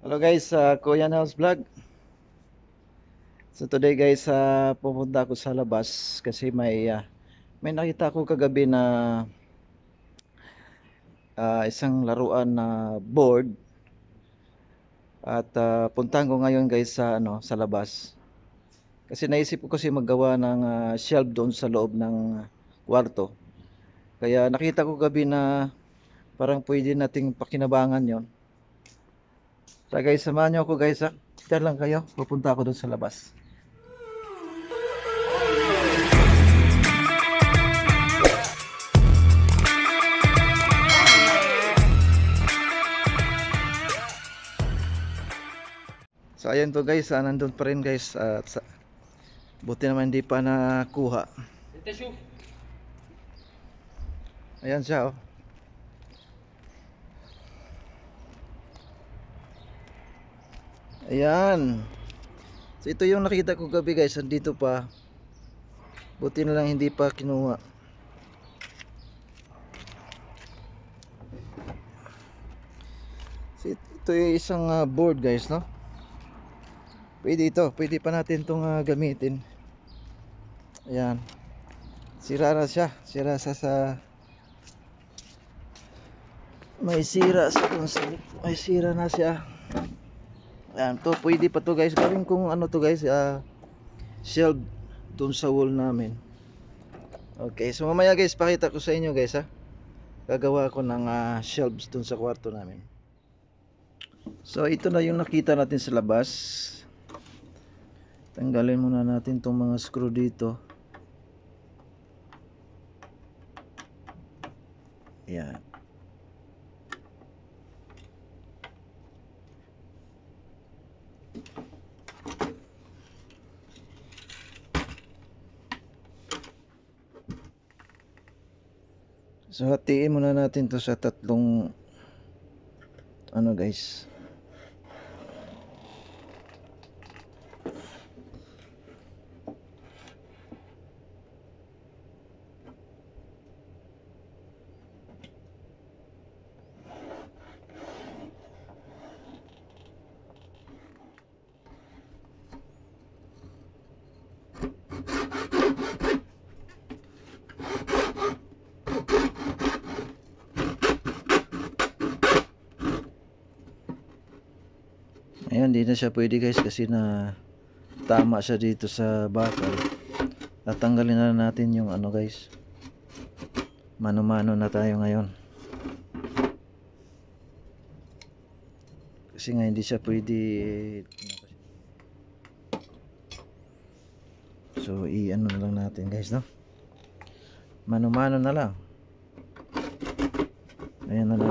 Hello guys, uh, Koyan House Vlog. So today guys, uh, ah, pupunta ako sa labas kasi may uh, may nakita ako kagabi na uh, isang laruan na board. At uh, puntahan ko ngayon guys sa ano, sa labas. Kasi naisip ko kasi maggawa ng uh, shelf doon sa loob ng kwarto. Kaya nakita ko kagabi na parang pwede nating pakinabangan 'yon So guys, samahan niyo ako guys ha. Kita lang kayo. Pupunta ako dun sa labas. So ayan to guys, ah, nandun pa rin guys. At sa, buti naman hindi pa nakuha. Ayan siya oh. Ayan. So ito yung nakita ko gabi guys, andito pa. Buti na lang hindi pa kinuha. So ito yung isang uh, board guys, no? Pwede ito, pwede pa natin tong uh, ah, gamitin. Ayan. Sira na siya, sira sa sa may sira sa kung may sira na siya. Yan, to pwede pa to guys. Gawin kong ano to guys, uh, shelf dun sa wall namin. Okay, so mamaya guys, pakita ko sa inyo guys ha. Ah. Gagawa ko ng uh, shelves dun sa kwarto namin. So ito na yung nakita natin sa labas. Tanggalin muna natin tong mga screw dito. Yan. So hatiin muna natin to sa tatlong ano guys. hindi na siya pwede guys kasi na tama siya dito sa bakal. Tatanggalin na natin yung ano guys. Mano-mano na tayo ngayon. Kasi nga hindi siya pwede So, i-ano na lang natin guys, no? Mano-mano na lang. Ayan na lang.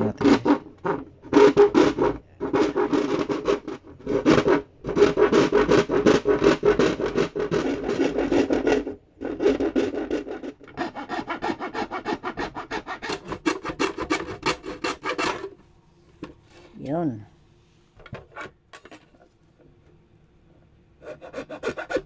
Yun. next ano?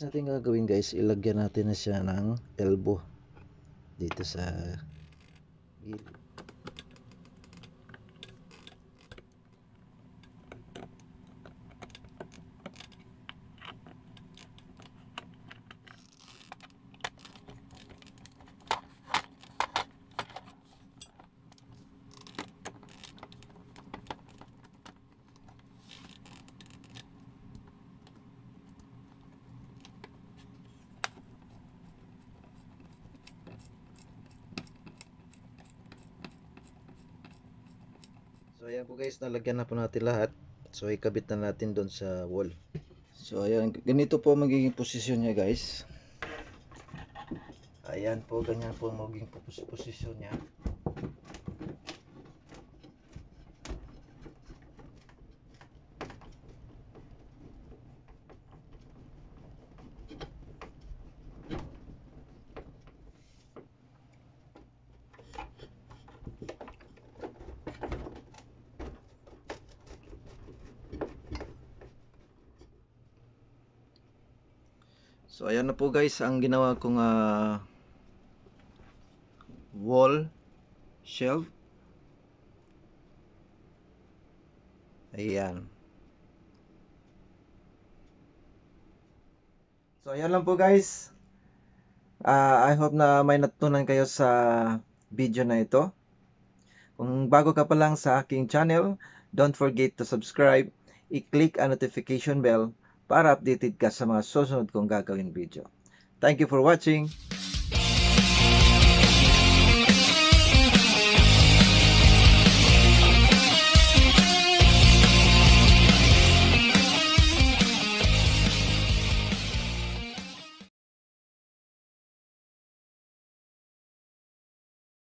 natin gagawin guys ilagyan natin na siya ng elbow dito sa So ayan po guys, nalagyan na po natin lahat. So ikabit na natin doon sa wall. So ayan, ganito po magiging posisyon niya guys. Ayan po, ganyan po magiging posisyon niya. So ayan na po guys ang ginawa kong uh, wall shelf. Ayan. So ayan lang po guys. Uh, I hope na may natutunan kayo sa video na ito. Kung bago ka pa lang sa aking channel, don't forget to subscribe, i-click ang notification bell para updated ka sa mga susunod kong gagawin video. Thank you for watching!